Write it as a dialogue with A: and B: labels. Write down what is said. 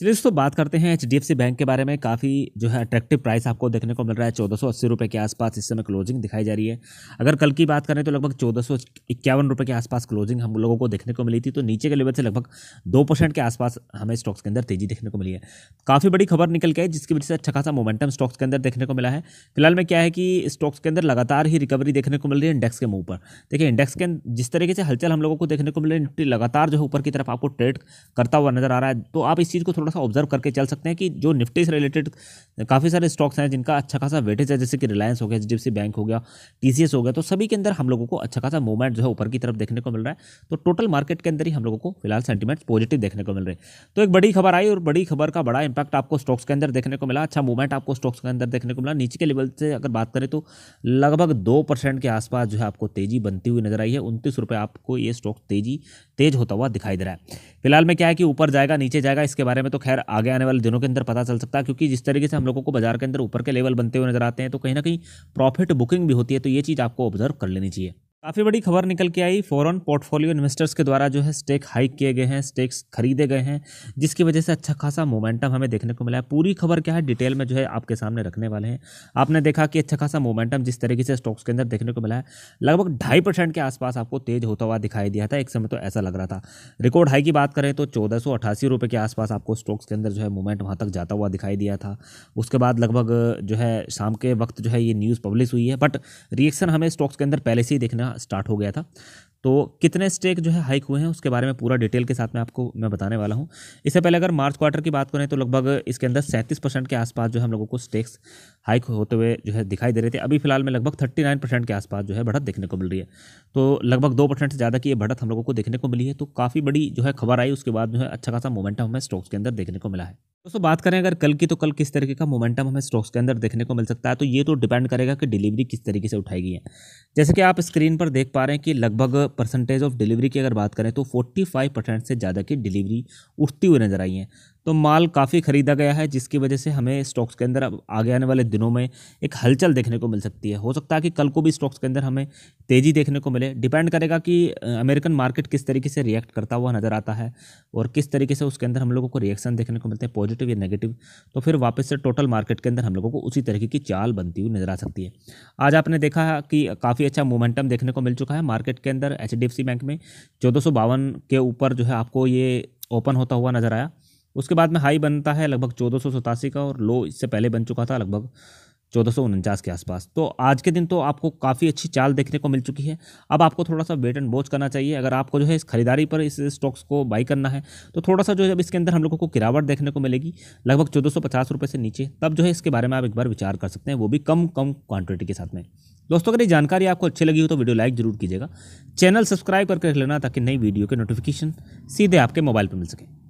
A: चलिए दोस्तों बात करते हैं एच बैंक के बारे में काफ़ी जो है अट्रैक्टिव प्राइस आपको देखने को मिल रहा है चौदह सौ अस्सी रुपये के आसपास इस समय क्लोजिंग दिखाई जा रही है अगर कल की बात करें तो लगभग चौदह सौ इक्यावन रुपये के आसपास क्लोजिंग हम लोगों को देखने को मिली थी तो नीचे के लेवल से लगभग दो परसेंट के आसपास हमें स्टॉक्स के अंदर तेजी देखने को मिली है काफ़ी बड़ी खबर निकल के जिसकी वजह से अच्छा खासा मोमेंटम स्टॉक्स के अंदर देखने को मिला है फिलहाल में क्या है कि स्टॉक्स के अंदर लगातार ही रिकवरी देखने को मिल रही है इंडेक्स के मुँह पर देखिए इंडेक्स के जिस तरीके से हलचल हम लोगों को देखने को मिल रही है लगातार जो है ऊपर की तरफ आपको ट्रेड करता हुआ नजर आ रहा है तो आप इस चीज़ को थोड़ा थोड़ा सा ऑब्जर्व करके चल सकते हैं कि जो निफ्टी से रिलेटेड काफ़ी सारे स्टॉक्स हैं जिनका अच्छा खासा वेटेज है जैसे कि रिलायंस हो गया एच बैंक हो गया टी हो गया तो सभी के अंदर हम लोगों को अच्छा खासा मूवमेंट जो है ऊपर की तरफ देखने को मिल रहा है तो टोटल मार्केट के अंदर ही हम लोगों को फिलहाल सेंटीमेंट्स पॉजिटिव देखने को मिल रहे हैं तो एक बड़ी खबर आई और बड़ी खबर का बड़ा इंपैक्ट आपको स्टॉक्स के अंदर देखने को मिला अच्छा मूवमेंट आपको स्टॉक्स के अंदर देखने को मिला नीचे के लेवल से अगर बात करें तो लगभग दो के आसपास जो है आपको तेजी बनती हुई नजर आई है उनतीस आपको ये स्टॉक तेजी तेज होता हुआ दिखाई दे रहा है फिलहाल में क्या है कि ऊपर जाएगा नीचे जाएगा इसके बारे में तो खैर आगे आने वाले दिनों के अंदर पता चल सकता है क्योंकि जिस तरीके से हम लोगों को बाजार के अंदर ऊपर के लेवल बनते हुए नजर आते हैं तो कहीं ना कहीं प्रॉफिट बुकिंग भी होती है तो ये चीज़ आपको ऑब्जर्व कर लेनी चाहिए काफ़ी बड़ी खबर निकल के आई फॉरेन पोर्टफोलियो इन्वेस्टर्स के द्वारा जो है स्टेक हाइक किए गए हैं स्टेक्स खरीदे गए हैं जिसकी वजह से अच्छा खासा मोमेंटम हमें देखने को मिला है पूरी खबर क्या है डिटेल में जो है आपके सामने रखने वाले हैं आपने देखा कि अच्छा खासा मोमेंटम जिस तरीके से स्टॉक्स के अंदर देखने को मिला है लगभग ढाई परसेंट के आसपास आपको तेज होता हुआ दिखाई दिया था एक समय तो ऐसा लग रहा था रिकॉर्ड हाई की बात करें तो चौदह सौ अठासी रुपये के आसपास आपको स्टॉक्स के अंदर जो है मोमेंट वहाँ तक जाता हुआ दिखाई दिया था उसके बाद लगभग जो है शाम के वक्त जो है ये न्यूज़ पब्लिश हुई है बट रिएक्शन हमें स्टॉक्स के अंदर पहले से ही देखना स्टार्ट हो गया था तो कितने स्टेक जो है हाइक हुए हैं उसके बारे में पूरा डिटेल के साथ मैं आपको मैं बताने वाला हूं इससे पहले अगर मार्च क्वार्टर की बात करें तो लगभग इसके अंदर सैंतीस परसेंट के आसपास जो हम लोगों को स्टेक्स हाइक होते हुए जो है दिखाई दे रहे थे अभी फिलहाल में लगभग थर्टी नाइन परसेंट के आसपास जो है बढ़त देखने को मिल रही है तो लगभग दो परसेंट से ज़्यादा की ये बढ़त हम लोगों को देखने को मिली है तो काफ़ी बड़ी जो है खबर आई उसके बाद जो है अच्छा खासा मोमेंटम हमें स्टॉक्स के अंदर देखने को मिला है दोस्तों बात करें अगर कल की तो कल किस तरीके का मोमेंटम हमें स्टॉक्स के अंदर देखने को मिल सकता है तो ये तो डिपेंड करेगा कि डिलीवरी किस तरीके से उठाई गई है जैसे कि आप स्क्रीन पर देख पा रहे हैं कि लगभग परसेंटेज ऑफ डिलीवरी की अगर बात करें तो 45 परसेंट से ज़्यादा की डिलीवरी उठती हुई नजर आई है तो माल काफ़ी ख़रीदा गया है जिसकी वजह से हमें स्टॉक्स के अंदर आगे आने वाले दिनों में एक हलचल देखने को मिल सकती है हो सकता है कि कल को भी स्टॉक्स के अंदर हमें तेज़ी देखने को मिले डिपेंड करेगा कि अमेरिकन मार्केट किस तरीके से रिएक्ट करता हुआ नज़र आता है और किस तरीके से उसके अंदर हम लोगों को रिएक्शन देखने को मिलते हैं पॉजिटिव या नेगेटिव तो फिर वापस से टोटल मार्केट के अंदर हम लोगों को उसी तरीके की चाल बनती हुई नज़र आ सकती है आज आपने देखा कि काफ़ी अच्छा मोमेंटम देखने को मिल चुका है मार्केट के अंदर एच बैंक में चौदह के ऊपर जो है आपको ये ओपन होता हुआ नज़र आया उसके बाद में हाई बनता है लगभग चौदह का और लो इससे पहले बन चुका था लगभग चौदह के आसपास तो आज के दिन तो आपको काफ़ी अच्छी चाल देखने को मिल चुकी है अब आपको थोड़ा सा वेट एंड वॉच करना चाहिए अगर आपको जो है इस खरीदारी पर इस स्टॉक्स को बाई करना है तो थोड़ा सा जो है अब इसके अंदर हम लोगों को गिरावट देखने को मिलेगी लगभग चौदह रुपये से नीचे तब जो है इसके बारे में आप एक बार विचार कर सकते हैं वो भी कम कम क्वान्टिटी के साथ में दोस्तों अगर ये जानकारी आपको अच्छी लगी हो तो वीडियो लाइक जरूर कीजिएगा चैनल सब्सक्राइब करके रख लेना ताकि नई वीडियो के नोटिफिकेशन सीधे आपके मोबाइल पर मिल सके